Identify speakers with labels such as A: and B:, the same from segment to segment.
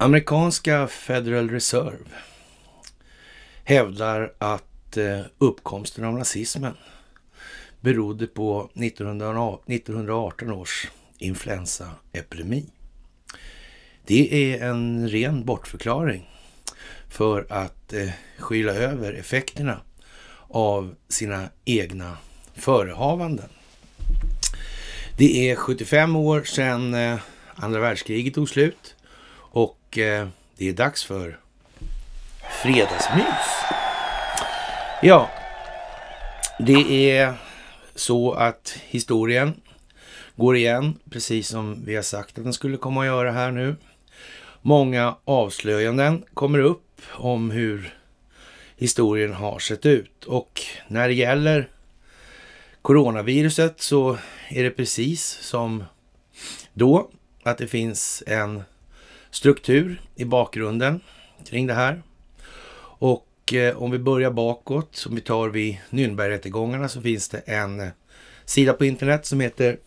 A: Amerikanska Federal Reserve hävdar att eh, uppkomsten av nazismen berodde på 1918 års influensaepidemi. Det är en ren bortförklaring för att eh, skyla över effekterna av sina egna förehavanden. Det är 75 år sedan eh, andra världskriget tog slut och eh, det är dags för fredagsmys. Ja, det är så att historien går igen, precis som vi har sagt att den skulle komma att göra här nu. Många avslöjanden kommer upp om hur historien har sett ut. Och när det gäller coronaviruset så är det precis som då att det finns en struktur i bakgrunden kring det här. Och eh, om vi börjar bakåt, om vi tar vid Nürnbergrättegångarna så finns det en eh, sida på internet som heter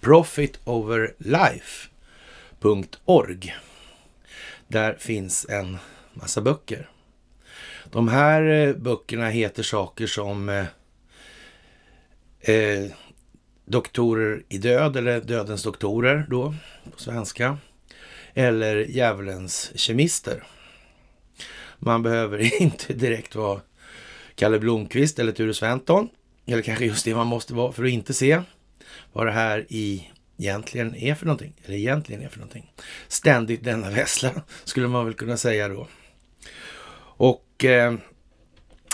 A: profitoverlife.org. Där finns en massa böcker. De här eh, böckerna heter saker som eh, Doktorer i död eller Dödens doktorer då på svenska eller djävulens kemister. Man behöver inte direkt vara Kalle Blomqvist eller Ture Sventon. Eller kanske just det man måste vara för att inte se vad det här i egentligen är för någonting. Eller egentligen är för någonting. Ständigt denna vessla, skulle man väl kunna säga då. Och eh,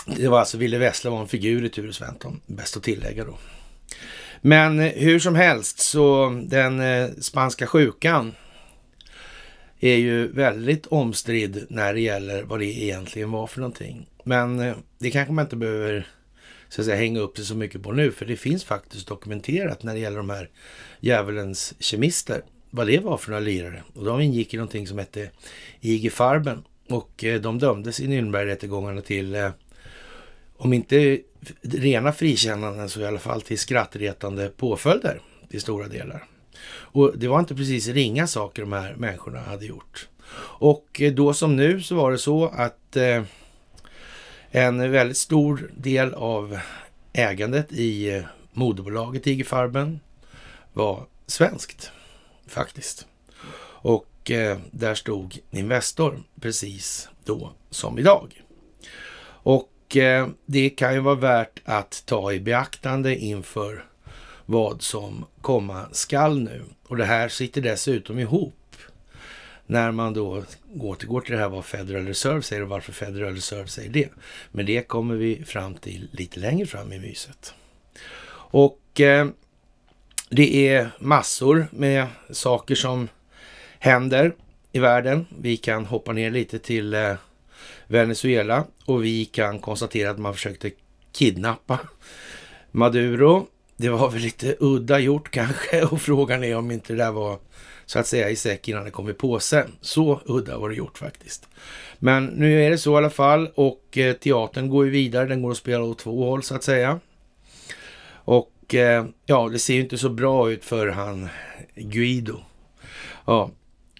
A: det var alltså Ville Vessla var en figur i Ture Sventon. Bäst att tillägga då. Men eh, hur som helst, så den eh, spanska sjukan är ju väldigt omstridd när det gäller vad det egentligen var för någonting. Men eh, det kanske man inte behöver så att säga, hänga upp sig så mycket på nu, för det finns faktiskt dokumenterat när det gäller de här djävulens kemister, vad det var för några lirare. Och de ingick i någonting som hette IG Farben och eh, de dömdes i Nürnbergrättegångarna till, eh, om inte rena frikännanden, så i alla fall till skrattretande påföljder i stora delar. Och det var inte precis ringa saker de här människorna hade gjort. Och eh, då som nu så var det så att eh, en väldigt stor del av ägandet i eh, moderbolaget IG Farben var svenskt faktiskt. Och där stod Investor precis då som idag. Och det kan ju vara värt att ta i beaktande inför vad som komma skall nu. Och det här sitter dessutom ihop när man då återgår till det här vad Federal Reserve säger och varför Federal Reserve säger det. Men det kommer vi fram till lite längre fram i myset. Och eh, det är massor med saker som händer i världen. Vi kan hoppa ner lite till eh, Venezuela och vi kan konstatera att man försökte kidnappa Maduro det var väl lite udda gjort kanske och frågan är om inte det där var så att säga i säck innan det kom i påse. Så udda var det gjort faktiskt. Men nu är det så i alla fall och eh, teatern går ju vidare. Den går att spela åt två håll så att säga. Och eh, ja, det ser ju inte så bra ut för han Guido. Ja,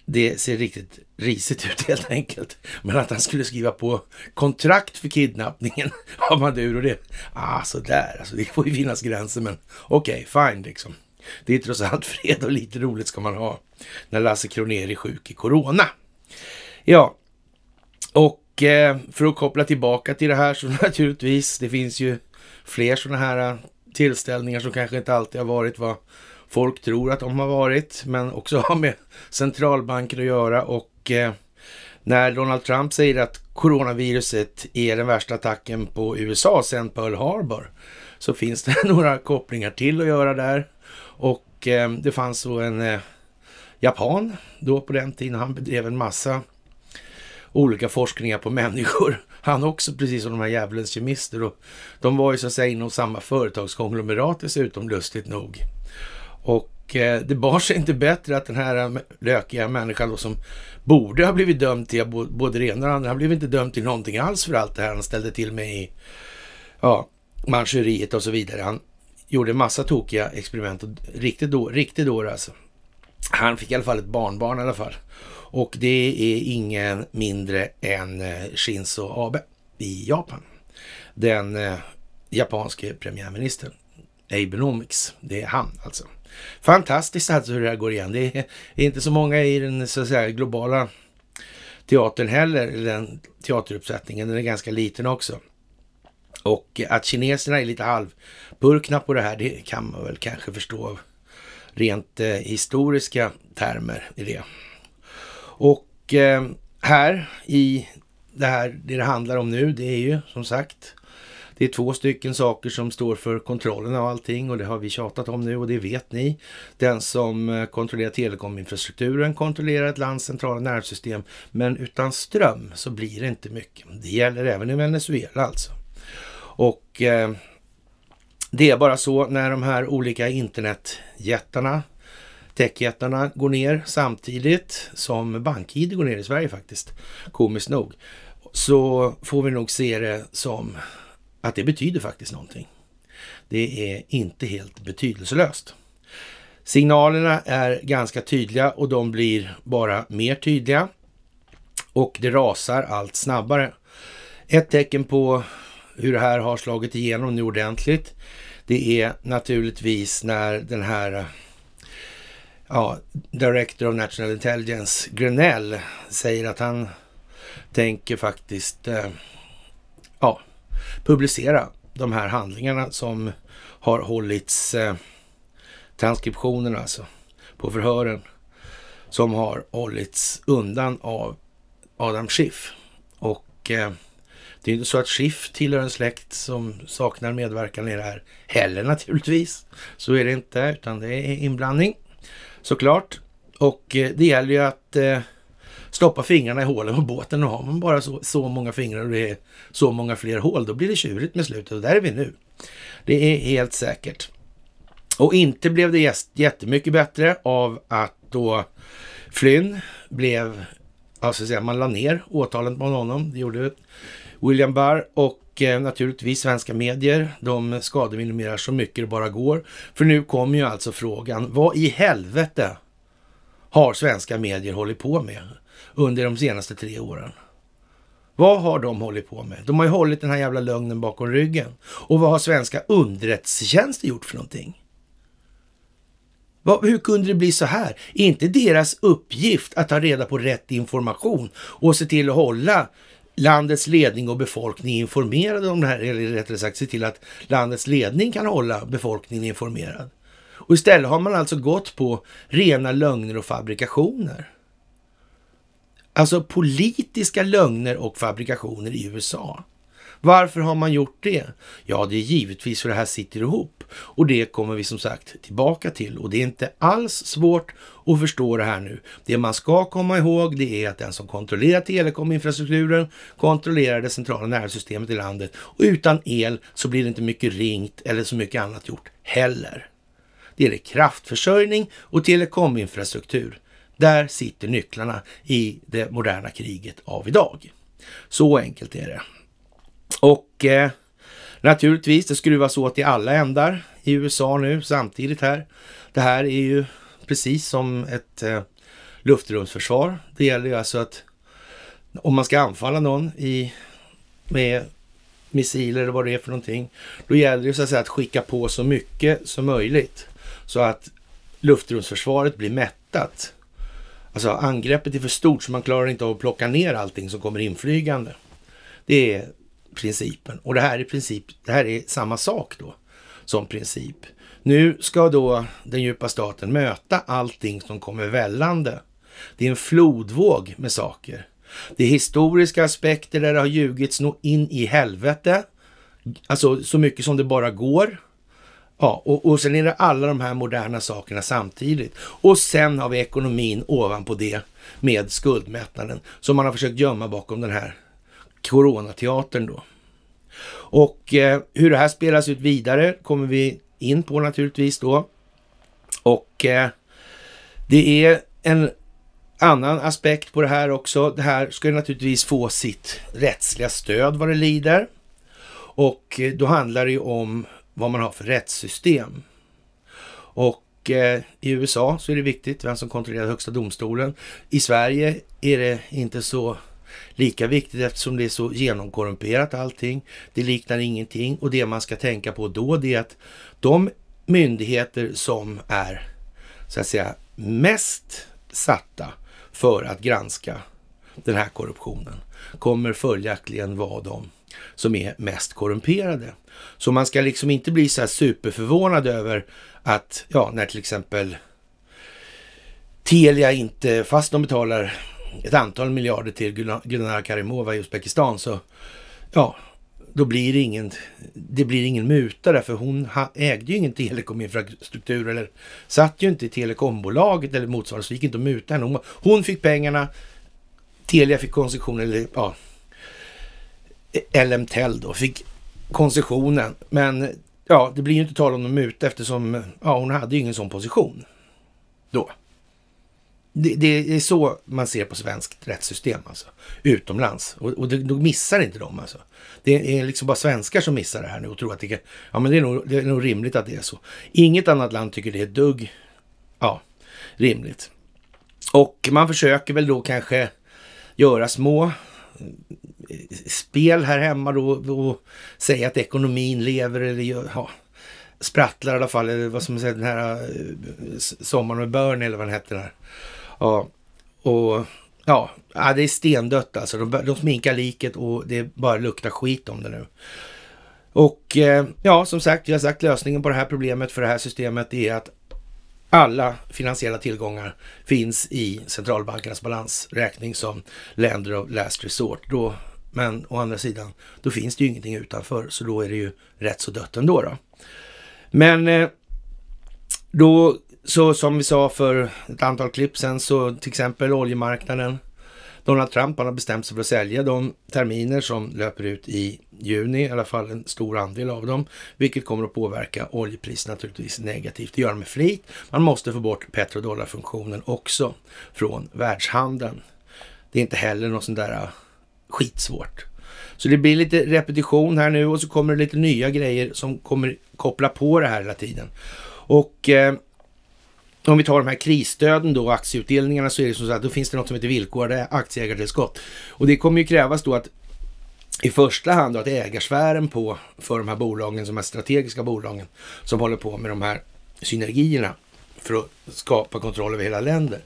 A: det ser riktigt risigt ut helt enkelt. Men att han skulle skriva på kontrakt för kidnappningen av Maduro, det... Ah, sådär, alltså, det får ju finnas gränser, men okej, okay, fine liksom. Det är trots allt fred och lite roligt ska man ha när Lasse Kroner är sjuk i corona. Ja, och eh, för att koppla tillbaka till det här så naturligtvis, det finns ju fler sådana här eh, tillställningar som kanske inte alltid har varit vad folk tror att de har varit, men också har med centralbanker att göra och och eh, när Donald Trump säger att coronaviruset är den värsta attacken på USA sedan Pearl Harbor så finns det några kopplingar till att göra där. Och eh, det fanns så en eh, japan då på den tiden. Han bedrev en massa olika forskningar på människor. Han också, precis som de här djävulens kemister. Och de var ju så att säga inom samma företagskonglomerat dessutom, lustigt nog. Och Eh, det bar sig inte bättre att den här lökiga människan då som borde ha blivit dömd till både det ena och det andra, han blev inte dömd till någonting alls för allt det här han ställde till med i ja, Manchuriet och så vidare. Han gjorde en massa tokiga experiment och riktigt då, riktigt då alltså. Han fick i alla fall ett barnbarn i alla fall. Och det är ingen mindre än eh, Shinzo Abe i Japan. Den eh, japanske premiärministern. Abenomics, det är han alltså. Fantastiskt alltså hur det här går igen. Det är inte så många i den så att säga, globala teatern heller, den teateruppsättningen. Den är ganska liten också. Och att kineserna är lite halvburkna på det här, det kan man väl kanske förstå av rent eh, historiska termer i det. Och eh, här i det här, det det handlar om nu, det är ju som sagt det är två stycken saker som står för kontrollen av allting och det har vi tjatat om nu och det vet ni. Den som eh, kontrollerar telekominfrastrukturen kontrollerar ett lands centrala nervsystem, men utan ström så blir det inte mycket. Det gäller även i Venezuela alltså. Och eh, det är bara så när de här olika internetjättarna techjättarna går ner samtidigt som BankID går ner i Sverige faktiskt, komiskt nog, så får vi nog se det som att det betyder faktiskt någonting. Det är inte helt betydelselöst. Signalerna är ganska tydliga och de blir bara mer tydliga och det rasar allt snabbare. Ett tecken på hur det här har slagit igenom nu ordentligt, det är naturligtvis när den här ja, Director of National Intelligence, Grenell, säger att han tänker faktiskt eh, ja, publicera de här handlingarna som har hållits, eh, transkriptionen alltså, på förhören som har hållits undan av Adam Schiff. Och eh, det är ju inte så att Schiff tillhör en släkt som saknar medverkan i det här heller naturligtvis. Så är det inte, utan det är inblandning såklart. Och eh, det gäller ju att eh, Stoppa fingrarna i hålen på båten och har man bara så, så många fingrar och det är så många fler hål, då blir det tjurigt med slutet och där är vi nu. Det är helt säkert. Och inte blev det jättemycket bättre av att då Flynn blev, alltså säga, man la ner åtalet mot honom, det gjorde William Barr och eh, naturligtvis svenska medier, de skademinimerar så mycket det bara går. För nu kommer ju alltså frågan, vad i helvete har svenska medier hållit på med? under de senaste tre åren. Vad har de hållit på med? De har ju hållit den här jävla lögnen bakom ryggen. Och vad har svenska underrättelsetjänster gjort för någonting? Hur kunde det bli så här? Är inte deras uppgift att ta reda på rätt information och se till att hålla landets ledning och befolkning informerade om det här, eller rättare sagt se till att landets ledning kan hålla befolkningen informerad. Och istället har man alltså gått på rena lögner och fabrikationer. Alltså politiska lögner och fabrikationer i USA. Varför har man gjort det? Ja, det är givetvis för det här sitter ihop och det kommer vi som sagt tillbaka till och det är inte alls svårt att förstå det här nu. Det man ska komma ihåg det är att den som kontrollerar telekominfrastrukturen kontrollerar det centrala nervsystemet i landet och utan el så blir det inte mycket ringt eller så mycket annat gjort heller. Det är kraftförsörjning och telekominfrastruktur. Där sitter nycklarna i det moderna kriget av idag. Så enkelt är det. Och eh, naturligtvis, det skruvas åt i alla ändar i USA nu samtidigt här. Det här är ju precis som ett eh, luftrumsförsvar. Det gäller ju alltså att om man ska anfalla någon i, med missiler eller vad det är för någonting, då gäller det så att, säga, att skicka på så mycket som möjligt så att luftrumsförsvaret blir mättat Alltså angreppet är för stort så man klarar inte av att plocka ner allting som kommer inflygande. Det är principen. Och det här är, princip, det här är samma sak då som princip. Nu ska då den djupa staten möta allting som kommer vällande. Det är en flodvåg med saker. Det är historiska aspekter där det har ljugits nå in i helvete. Alltså så mycket som det bara går. Ja, och, och sen är det alla de här moderna sakerna samtidigt. Och sen har vi ekonomin ovanpå det med skuldmättnaden som man har försökt gömma bakom den här coronateatern då. Och eh, hur det här spelas ut vidare kommer vi in på naturligtvis då. Och eh, det är en annan aspekt på det här också. Det här ska naturligtvis få sitt rättsliga stöd vad det lider. Och eh, då handlar det ju om vad man har för rättssystem. Och eh, i USA så är det viktigt vem som kontrollerar Högsta domstolen. I Sverige är det inte så lika viktigt eftersom det är så genomkorrumperat allting. Det liknar ingenting och det man ska tänka på då det är att de myndigheter som är så att säga mest satta för att granska den här korruptionen kommer följaktligen vara de som är mest korrumperade. Så man ska liksom inte bli så här superförvånad över att, ja, när till exempel Telia inte, fast de betalar ett antal miljarder till Gulnara Karimova i Uzbekistan, så ja, då blir det ingen, det blir ingen muta därför hon ägde ju ingen telekominfrastruktur eller satt ju inte i telekombolaget eller motsvarande, så det gick inte att muta henne. Hon, fick pengarna, Telia fick koncession eller ja, LM då, fick koncessionen. Men ja, det blir ju inte tal om någon muta eftersom ja, hon hade ju ingen sån position då. Det, det, är så man ser på svenskt rättssystem alltså, utomlands. Och, och då missar inte de alltså. Det är liksom bara svenskar som missar det här nu och tror att det, ja, men det, är nog, det är nog rimligt att det är så. Inget annat land tycker det är dugg ja, rimligt. Och man försöker väl då kanske göra små spel här hemma då och säga att ekonomin lever eller ja, sprattlar i alla fall. Eller vad som man säger, den här eh, Sommaren med Burn eller vad den hette där. Ja, och ja, det är stendött alltså. De, de sminkar liket och det bara luktar skit om det nu. Och eh, ja, som sagt, jag har sagt lösningen på det här problemet för det här systemet är att alla finansiella tillgångar finns i centralbankernas balansräkning som länder of last resort. Då, men å andra sidan, då finns det ju ingenting utanför, så då är det ju rätt så dött ändå. Då. Men eh, då, så som vi sa för ett antal klipp sen, så till exempel oljemarknaden Donald Trump har bestämt sig för att sälja de terminer som löper ut i juni, i alla fall en stor andel av dem, vilket kommer att påverka oljepriset naturligtvis negativt. Det gör man med flit. Man måste få bort petrodollarfunktionen också från världshandeln. Det är inte heller något sånt där äh, skitsvårt. Så det blir lite repetition här nu och så kommer det lite nya grejer som kommer koppla på det här hela tiden. Och eh, om vi tar de här krisstöden då, aktieutdelningarna, så är det som sagt, då finns det något som heter villkorade aktieägartillskott. Och det kommer ju krävas då att i första hand då att ägarsfären på för de här bolagen, de här strategiska bolagen, som håller på med de här synergierna för att skapa kontroll över hela länder.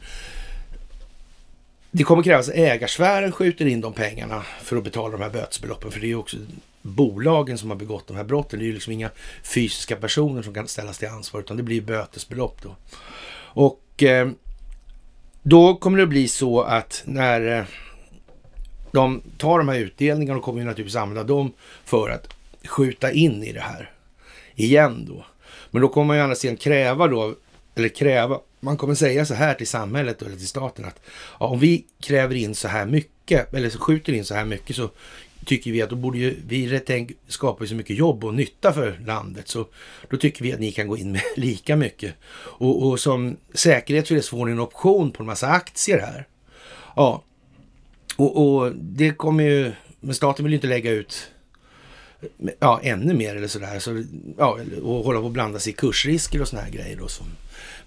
A: Det kommer krävas att ägarsfären skjuter in de pengarna för att betala de här bötesbeloppen, för det är ju också bolagen som har begått de här brotten. Det är ju liksom inga fysiska personer som kan ställas till ansvar utan det blir bötesbelopp då. Och eh, då kommer det bli så att när eh, de tar de här utdelningarna och kommer ju naturligtvis använda dem för att skjuta in i det här igen då. Men då kommer man ju andra sidan kräva då, eller kräva, man kommer säga så här till samhället eller till staten att ja, om vi kräver in så här mycket, eller skjuter in så här mycket så tycker vi att då borde ju, vi skapar ju så mycket jobb och nytta för landet så då tycker vi att ni kan gå in med lika mycket. Och, och som säkerhet för det så får ni en option på en massa aktier här. Ja, och, och det kommer ju, men staten vill ju inte lägga ut ja, ännu mer eller sådär. Så, ja, och hålla på att blanda sig i kursrisker och sådana här grejer då som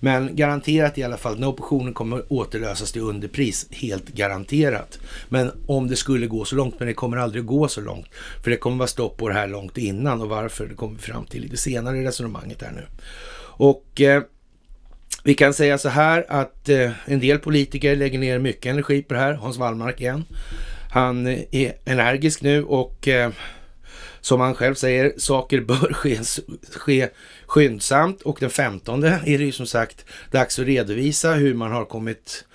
A: men garanterat i alla fall, den optionen kommer återlösas till underpris, helt garanterat. Men om det skulle gå så långt, men det kommer aldrig gå så långt. För det kommer vara stopp på det här långt innan och varför, det kommer vi fram till lite senare i resonemanget här nu. Och eh, vi kan säga så här att eh, en del politiker lägger ner mycket energi på det här. Hans Wallmark igen. Han eh, är energisk nu och eh, som han själv säger, saker bör ske, ske skyndsamt och den 15 är det ju som sagt dags att redovisa hur man har kommit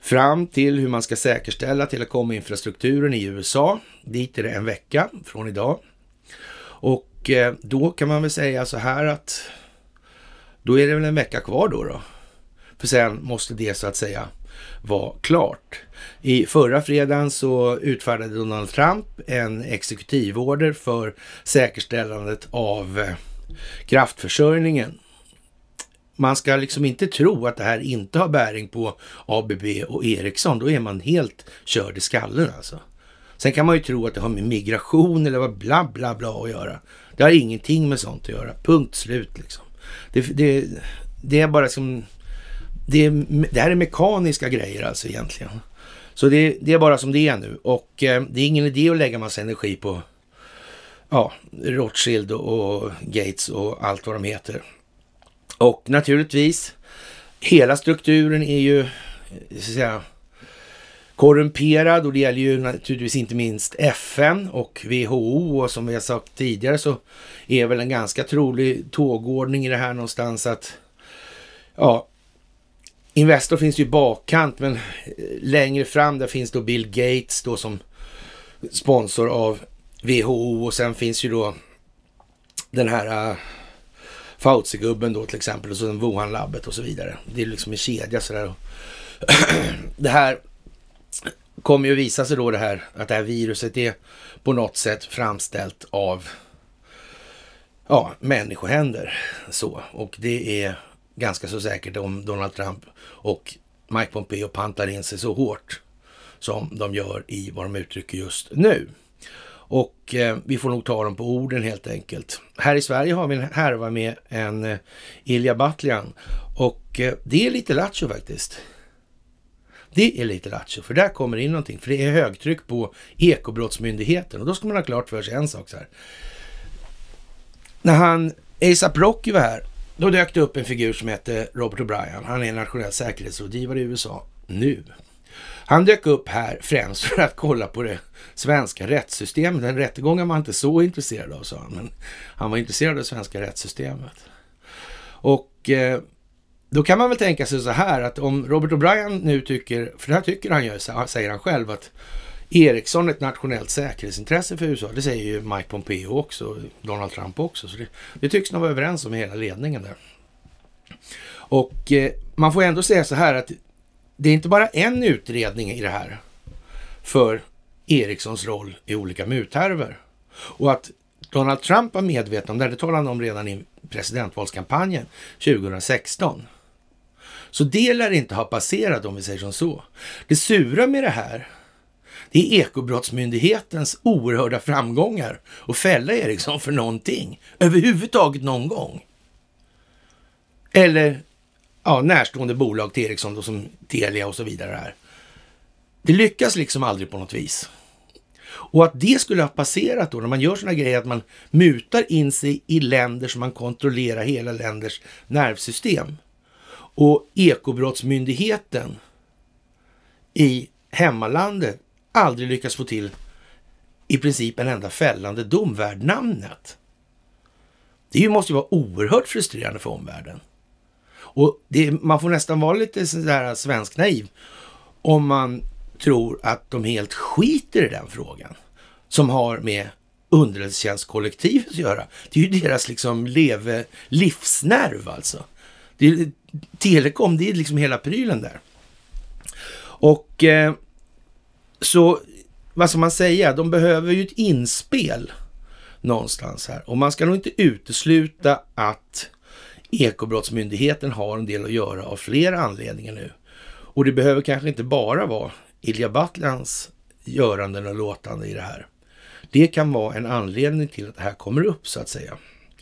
A: fram till hur man ska säkerställa telekominfrastrukturen i USA. Dit är det en vecka från idag. Och eh, då kan man väl säga så här att då är det väl en vecka kvar då. då. För sen måste det så att säga var klart. I förra fredagen så utfärdade Donald Trump en exekutivorder för säkerställandet av eh, kraftförsörjningen. Man ska liksom inte tro att det här inte har bäring på ABB och Ericsson. Då är man helt körd i skallen alltså. Sen kan man ju tro att det har med migration eller vad bla bla bla att göra. Det har ingenting med sånt att göra. Punkt slut liksom. Det, det, det är bara som det, det här är mekaniska grejer alltså egentligen. Så det, det, är bara som det är nu och eh, det är ingen idé att lägga massa energi på ja, Rothschild och Gates och allt vad de heter. Och naturligtvis, hela strukturen är ju eh, så att säga, korrumperad och det gäller ju naturligtvis inte minst FN och WHO och som vi har sagt tidigare så är väl en ganska trolig tågordning i det här någonstans att ja, Investor finns ju i bakkant, men eh, längre fram där finns då Bill Gates då som sponsor av WHO och sen finns ju då den här uh, Fauci-gubben då till exempel och så Wuhan-labbet och så vidare. Det är liksom en kedja sådär. det här kommer ju visa sig då det här att det här viruset är på något sätt framställt av ja, människohänder. Så, och det är ganska så säkert om Donald Trump och Mike Pompeo pantar in sig så hårt som de gör i vad de uttrycker just nu. Och eh, vi får nog ta dem på orden helt enkelt. Här i Sverige har vi en härva med en eh, Ilja Batljan och eh, det är lite lattjo faktiskt. Det är lite lattjo, för där kommer det in någonting. För det är högtryck på Ekobrottsmyndigheten och då ska man ha klart för sig en sak så här. När han, ASAP Rocky var här då dök det upp en figur som hette Robert O'Brien. Han är nationell säkerhetsrådgivare i USA nu. Han dök upp här främst för att kolla på det svenska rättssystemet. Den rättegången var han inte så intresserad av, sa han. Men han var intresserad av det svenska rättssystemet. Och eh, då kan man väl tänka sig så här att om Robert O'Brien nu tycker, för det här tycker han ju, säger han själv, att Ericsson ett nationellt säkerhetsintresse för USA. Det säger ju Mike Pompeo också, Donald Trump också. Så det, det tycks de vara överens om i hela ledningen där. Och eh, man får ändå säga så här att det är inte bara en utredning i det här för Ericssons roll i olika muthärvor. Och att Donald Trump var medveten om det, det talade han om redan i presidentvalskampanjen 2016. Så det lär inte ha passerat om vi säger som så. Det sura med det här det är Ekobrottsmyndighetens oerhörda framgångar och fälla Eriksson för någonting överhuvudtaget någon gång. Eller ja, närstående bolag till Ericsson då, som Telia och så vidare. Här. Det lyckas liksom aldrig på något vis. Och att det skulle ha passerat då, när man gör sådana grejer, att man mutar in sig i länder som man kontrollerar hela länders nervsystem. Och Ekobrottsmyndigheten i hemmalandet aldrig lyckats få till i princip en enda fällande dom värd namnet. Det måste ju vara oerhört frustrerande för omvärlden. Och det, man får nästan vara lite sådär svensk naiv om man tror att de helt skiter i den frågan som har med underrättelsetjänstkollektivet att göra. Det är ju deras liksom leve, livsnerv alltså. Det är, telekom, det är liksom hela prylen där. Och eh, så vad ska man säga? De behöver ju ett inspel någonstans här. Och man ska nog inte utesluta att Ekobrottsmyndigheten har en del att göra av flera anledningar nu. Och det behöver kanske inte bara vara Ilja Batlans göranden och låtande i det här. Det kan vara en anledning till att det här kommer upp så att säga.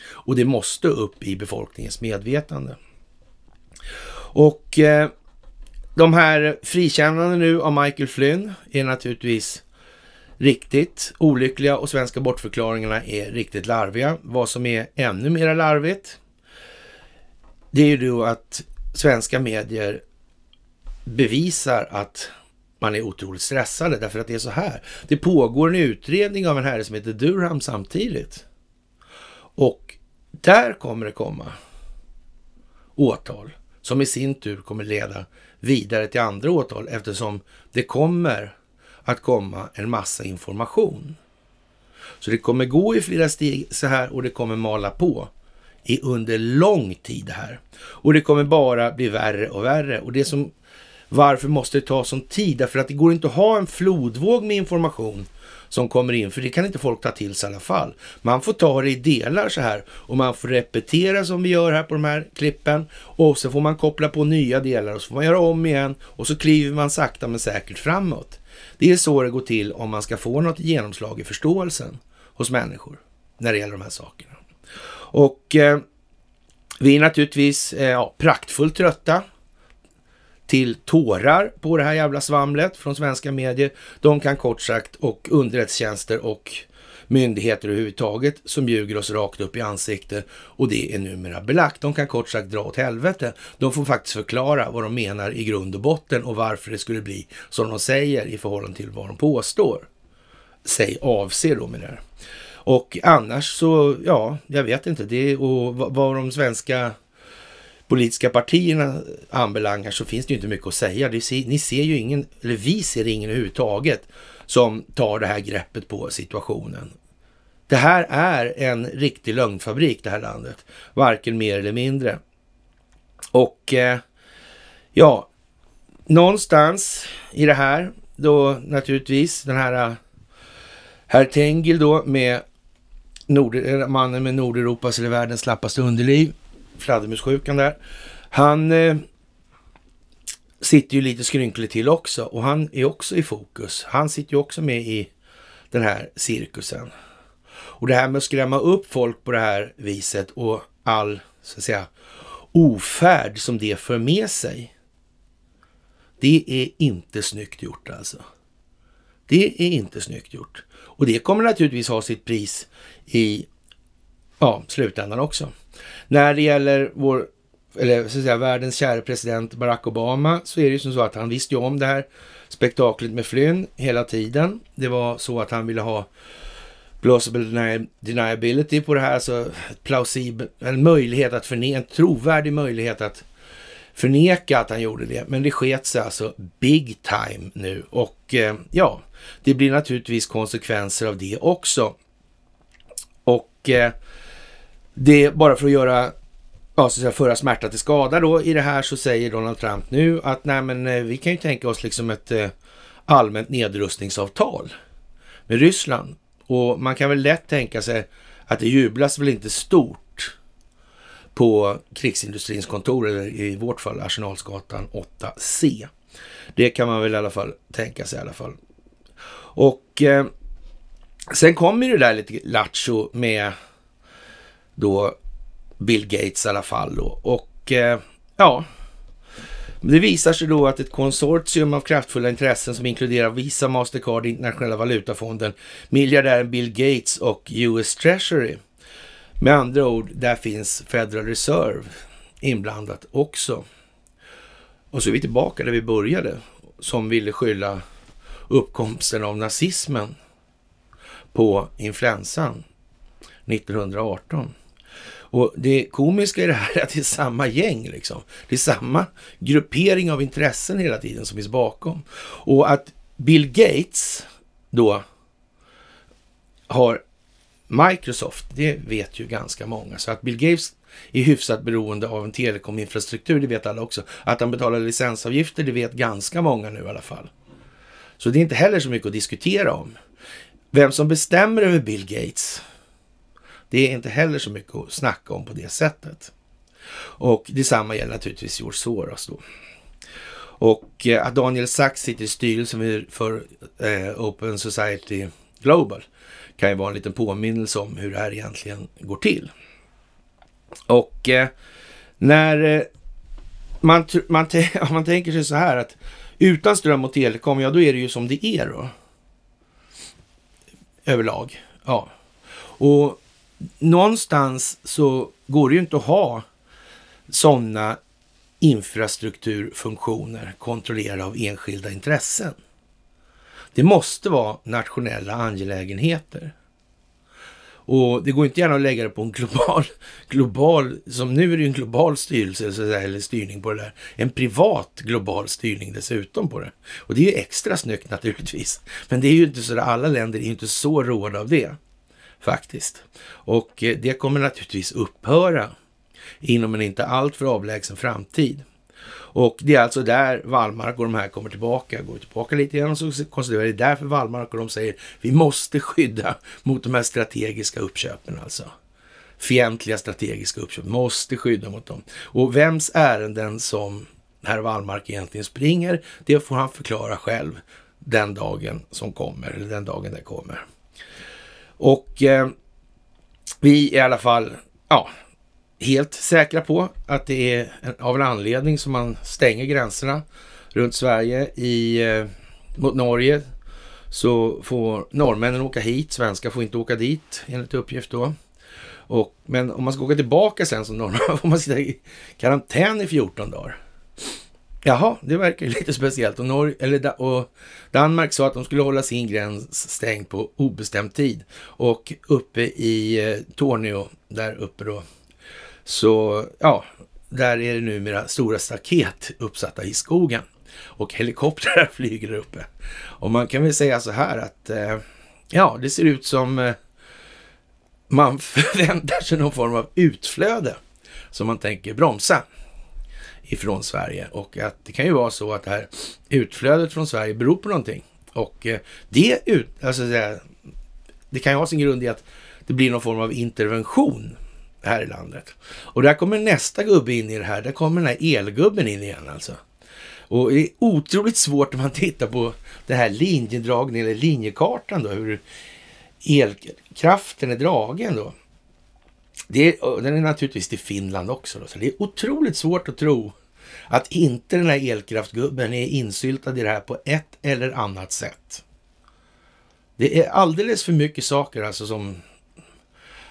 A: Och det måste upp i befolkningens medvetande. Och eh, de här frikännandena nu av Michael Flynn är naturligtvis riktigt olyckliga och svenska bortförklaringarna är riktigt larviga. Vad som är ännu mer larvigt, det är ju då att svenska medier bevisar att man är otroligt stressade därför att det är så här. Det pågår en utredning av en herre som heter Durham samtidigt. Och där kommer det komma åtal som i sin tur kommer leda vidare till andra åtal eftersom det kommer att komma en massa information. Så det kommer gå i flera steg så här och det kommer mala på i under lång tid här. Och det kommer bara bli värre och värre. Och det som, varför måste det ta sån tid? Därför att det går inte att ha en flodvåg med information som kommer in, för det kan inte folk ta till sig i alla fall. Man får ta det i delar så här och man får repetera som vi gör här på de här klippen och så får man koppla på nya delar och så får man göra om igen och så kliver man sakta men säkert framåt. Det är så det går till om man ska få något genomslag i förståelsen hos människor när det gäller de här sakerna. Och eh, vi är naturligtvis eh, ja, praktfullt trötta till tårar på det här jävla svamlet från svenska medier. De kan kort sagt och underrättelsetjänster och myndigheter överhuvudtaget som ljuger oss rakt upp i ansiktet och det är numera belagt. De kan kort sagt dra åt helvete. De får faktiskt förklara vad de menar i grund och botten och varför det skulle bli som de säger i förhållande till vad de påstår. Säg avser då med det Och annars så, ja, jag vet inte. Det är och vad de svenska politiska partierna anbelangar så finns det ju inte mycket att säga. Ni ser ju ingen, eller vi ser ingen överhuvudtaget som tar det här greppet på situationen. Det här är en riktig lögnfabrik det här landet, varken mer eller mindre. Och eh, ja, någonstans i det här då naturligtvis den här eh, herr Tengil då med Nord, eh, mannen med Nordeuropas eller världens slappaste underliv fladdermussjukan där. Han eh, sitter ju lite skrynkligt till också och han är också i fokus. Han sitter ju också med i den här cirkusen. Och det här med att skrämma upp folk på det här viset och all, så att säga, ofärd som det för med sig. Det är inte snyggt gjort alltså. Det är inte snyggt gjort. Och det kommer naturligtvis ha sitt pris i ja, slutändan också. När det gäller vår, eller så att säga, världens kära president Barack Obama så är det ju som så att han visste ju om det här spektaklet med Flynn hela tiden. Det var så att han ville ha plausible deniability på det här, alltså plausibel, en möjlighet att förneka, en trovärdig möjlighet att förneka att han gjorde det. Men det sket sig alltså big time nu och eh, ja, det blir naturligtvis konsekvenser av det också. Och eh, det, bara för att göra ja, så att föra smärta till skada då i det här så säger Donald Trump nu att nej men eh, vi kan ju tänka oss liksom ett eh, allmänt nedrustningsavtal med Ryssland. Och man kan väl lätt tänka sig att det jublas väl inte stort på krigsindustrins kontor, eller i vårt fall Arsenalsgatan 8C. Det kan man väl i alla fall tänka sig i alla fall. Och eh, sen kommer det där lite lattjo med då Bill Gates i alla fall då. Och eh, ja, det visar sig då att ett konsortium av kraftfulla intressen som inkluderar Visa, Mastercard, Internationella valutafonden, miljardären Bill Gates och US Treasury. Med andra ord, där finns Federal Reserve inblandat också. Och så är vi tillbaka där vi började, som ville skylla uppkomsten av nazismen på influensan 1918. Och det komiska i det här är att det är samma gäng liksom. Det är samma gruppering av intressen hela tiden som finns bakom. Och att Bill Gates då har Microsoft, det vet ju ganska många. Så att Bill Gates är hyfsat beroende av en telekominfrastruktur, det vet alla också. Att han betalar licensavgifter, det vet ganska många nu i alla fall. Så det är inte heller så mycket att diskutera om. Vem som bestämmer över Bill Gates, det är inte heller så mycket att snacka om på det sättet. Och detsamma gäller naturligtvis George Soros då. Och eh, att Daniel Sachs sitter i styrelsen för eh, Open Society Global kan ju vara en liten påminnelse om hur det här egentligen går till. Och eh, när man, man, om man tänker sig så här att utan ström och telekom, ja då är det ju som det är då. Överlag. Ja. Och någonstans så går det ju inte att ha sådana infrastrukturfunktioner kontrollerade av enskilda intressen. Det måste vara nationella angelägenheter. Och det går inte gärna att lägga det på en global, global som nu är det en global styrelse eller styrning på det där. En privat global styrning dessutom på det. Och det är ju extra snyggt naturligtvis. Men det är ju inte så alla länder är ju inte så roade av det faktiskt. Och eh, det kommer naturligtvis upphöra inom en inte alltför avlägsen framtid. Och det är alltså där Wallmark och de här kommer tillbaka, går tillbaka lite grann och så konstaterar det är därför Wallmark och de säger vi måste skydda mot de här strategiska uppköpen alltså. Fientliga strategiska uppköp, måste skydda mot dem. Och vems ärenden som herr Wallmark egentligen springer, det får han förklara själv den dagen som kommer, eller den dagen det kommer. Och eh, vi är i alla fall ja, helt säkra på att det är av en anledning som man stänger gränserna runt Sverige i, eh, mot Norge. Så får norrmännen åka hit, svenskar får inte åka dit enligt uppgift då. Och, men om man ska åka tillbaka sen som norrman får man sitta i karantän i 14 dagar. Jaha, det verkar ju lite speciellt. Och, Norge, eller, och Danmark sa att de skulle hålla sin gräns stängd på obestämd tid. Och uppe i eh, Tornio, där uppe då, så ja, där är det numera stora staket uppsatta i skogen. Och helikoptrar flyger där uppe. Och man kan väl säga så här att eh, ja, det ser ut som eh, man förväntar sig någon form av utflöde. som man tänker bromsa ifrån Sverige. Och att det kan ju vara så att det här utflödet från Sverige beror på någonting. Och eh, det, ut, alltså, det kan ju ha sin grund i att det blir någon form av intervention här i landet. Och där kommer nästa gubbe in i det här. Där kommer den här elgubben in igen alltså. Och det är otroligt svårt när man tittar på den här linjedragningen eller linjekartan då, hur elkraften är dragen då det är, den är naturligtvis till Finland också. Då, så det är otroligt svårt att tro att inte den här elkraftgubben är insyltad i det här på ett eller annat sätt. Det är alldeles för mycket saker alltså som...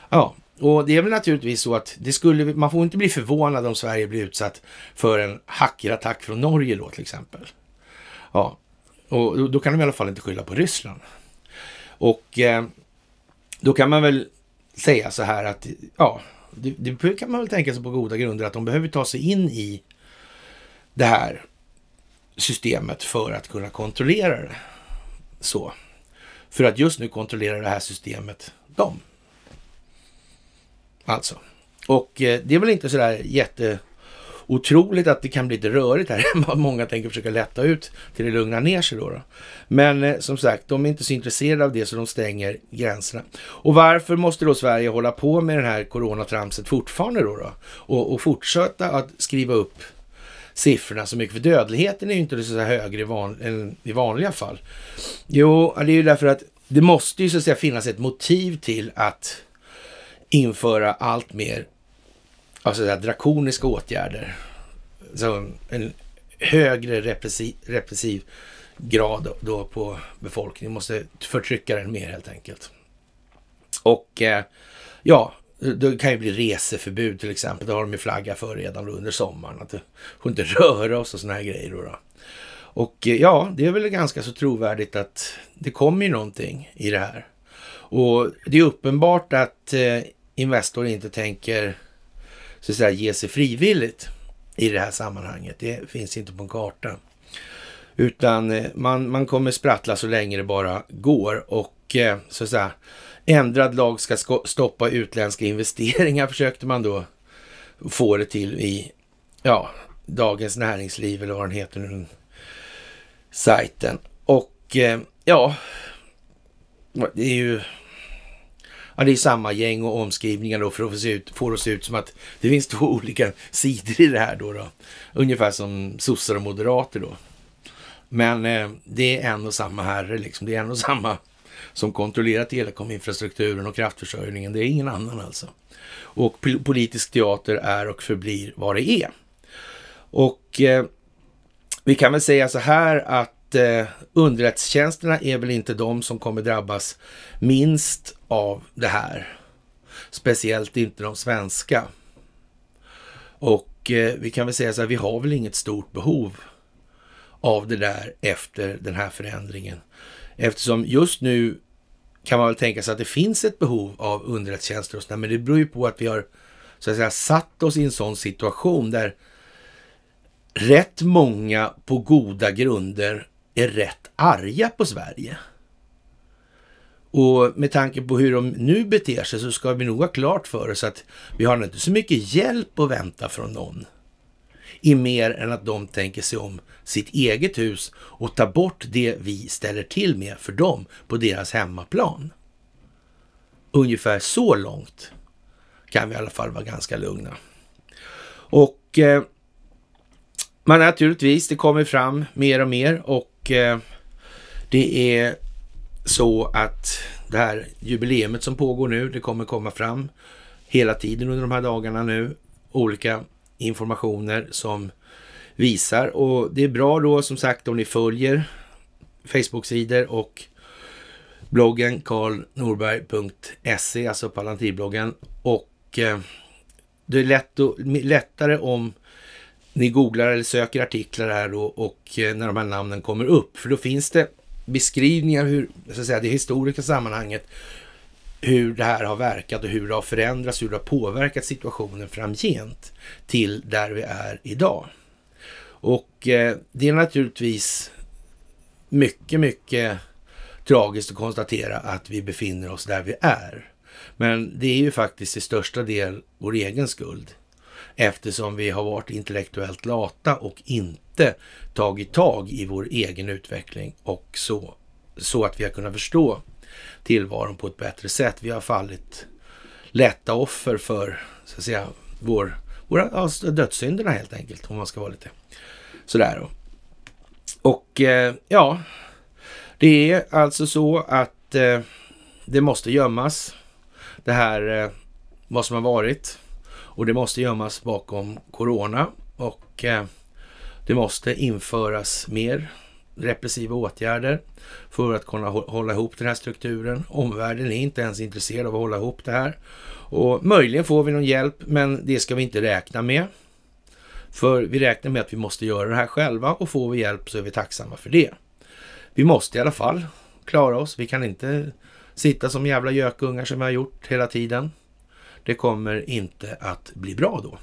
A: Ja, och det är väl naturligtvis så att det skulle, man får inte bli förvånad om Sverige blir utsatt för en hackerattack från Norge då till exempel. Ja, och då kan de i alla fall inte skylla på Ryssland. Och eh, då kan man väl säga så här att, ja, det, det kan man väl tänka sig på goda grunder att de behöver ta sig in i det här systemet för att kunna kontrollera det. Så. För att just nu kontrollerar det här systemet dem. Alltså. Och eh, det är väl inte sådär jätte otroligt att det kan bli lite rörigt här hemma. Många tänker försöka lätta ut till det lugnar ner sig då. då. Men eh, som sagt, de är inte så intresserade av det så de stänger gränserna. Och varför måste då Sverige hålla på med den här coronatramset fortfarande då? då? Och, och fortsätta att skriva upp siffrorna så mycket, för dödligheten är ju inte så högre van, än i vanliga fall. Jo, det är ju därför att det måste ju så att säga finnas ett motiv till att införa allt mer alltså här, drakoniska åtgärder. Så en högre repressiv, repressiv grad då på befolkningen. Måste förtrycka den mer helt enkelt. Och eh, ja, det kan ju bli reseförbud till exempel. Det har de ju flaggat för redan under sommaren. Att du får inte röra oss och sådana här grejer. Då, då. Och eh, ja, det är väl ganska så trovärdigt att det kommer ju någonting i det här. Och det är uppenbart att eh, Investor inte tänker så att säga, ge sig frivilligt i det här sammanhanget. Det finns inte på en karta. Utan eh, man, man kommer sprattla så länge det bara går och eh, så att säga, ändrad lag ska stoppa utländska investeringar försökte man då få det till i ja, Dagens Näringsliv eller vad den heter nu, sajten. Och eh, ja, det är ju Ja, det är samma gäng och omskrivningar då för att få, se ut, få det att se ut som att det finns två olika sidor i det här då. då. Ungefär som sossar och moderater då. Men eh, det är en och samma herre liksom. Det är en och samma som kontrollerar telekominfrastrukturen och kraftförsörjningen. Det är ingen annan alltså. Och politisk teater är och förblir vad det är. Och eh, vi kan väl säga så här att att eh, underrättelsetjänsterna är väl inte de som kommer drabbas minst av det här. Speciellt inte de svenska. Och eh, vi kan väl säga så här, vi har väl inget stort behov av det där efter den här förändringen. Eftersom just nu kan man väl tänka sig att det finns ett behov av underrättelsetjänster och sådär, men det beror ju på att vi har så att säga satt oss i en sån situation där rätt många på goda grunder är rätt arga på Sverige. Och med tanke på hur de nu beter sig så ska vi nog ha klart för oss att vi har inte så mycket hjälp att vänta från någon. I mer än att de tänker sig om sitt eget hus och ta bort det vi ställer till med för dem på deras hemmaplan. Ungefär så långt kan vi i alla fall vara ganska lugna. Och eh, man naturligtvis, det kommer fram mer och mer och och eh, det är så att det här jubileet som pågår nu, det kommer komma fram hela tiden under de här dagarna nu. Olika informationer som visar och det är bra då som sagt om ni följer Facebook-sidor och bloggen karlnorberg.se, alltså Palantirbloggen. Och eh, det är lätt och, lättare om ni googlar eller söker artiklar här då och eh, när de här namnen kommer upp. För då finns det beskrivningar hur, så att säga, det historiska sammanhanget, hur det här har verkat och hur det har förändrats, hur det har påverkat situationen framgent till där vi är idag. Och eh, det är naturligtvis mycket, mycket tragiskt att konstatera att vi befinner oss där vi är. Men det är ju faktiskt till största del vår egen skuld eftersom vi har varit intellektuellt lata och inte tagit tag i vår egen utveckling och så, så att vi har kunnat förstå tillvaron på ett bättre sätt. Vi har fallit lätta offer för så att säga, vår, våra ja, dödssynderna helt enkelt, om man ska vara lite sådär. Då. Och eh, ja, det är alltså så att eh, det måste gömmas, det här eh, vad som har varit. Och det måste gömmas bakom corona och eh, det måste införas mer repressiva åtgärder för att kunna hålla ihop den här strukturen. Omvärlden är inte ens intresserad av att hålla ihop det här. Och möjligen får vi någon hjälp, men det ska vi inte räkna med. För vi räknar med att vi måste göra det här själva och får vi hjälp så är vi tacksamma för det. Vi måste i alla fall klara oss. Vi kan inte sitta som jävla gökungar som vi har gjort hela tiden det kommer inte att bli bra då.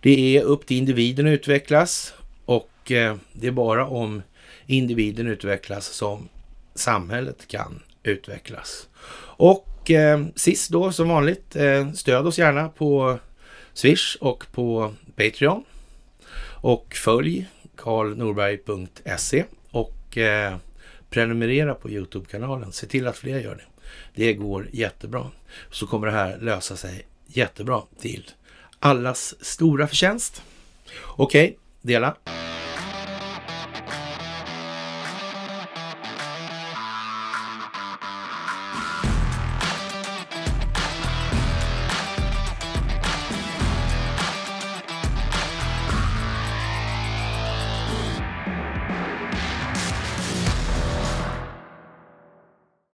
A: Det är upp till individen att utvecklas och eh, det är bara om individen utvecklas som samhället kan utvecklas. Och eh, sist då som vanligt, eh, stöd oss gärna på Swish och på Patreon. Och följ karlnorberg.se och eh, prenumerera på Youtube-kanalen. Se till att fler gör det. Det går jättebra. Så kommer det här lösa sig jättebra till allas stora förtjänst. Okej, okay, dela.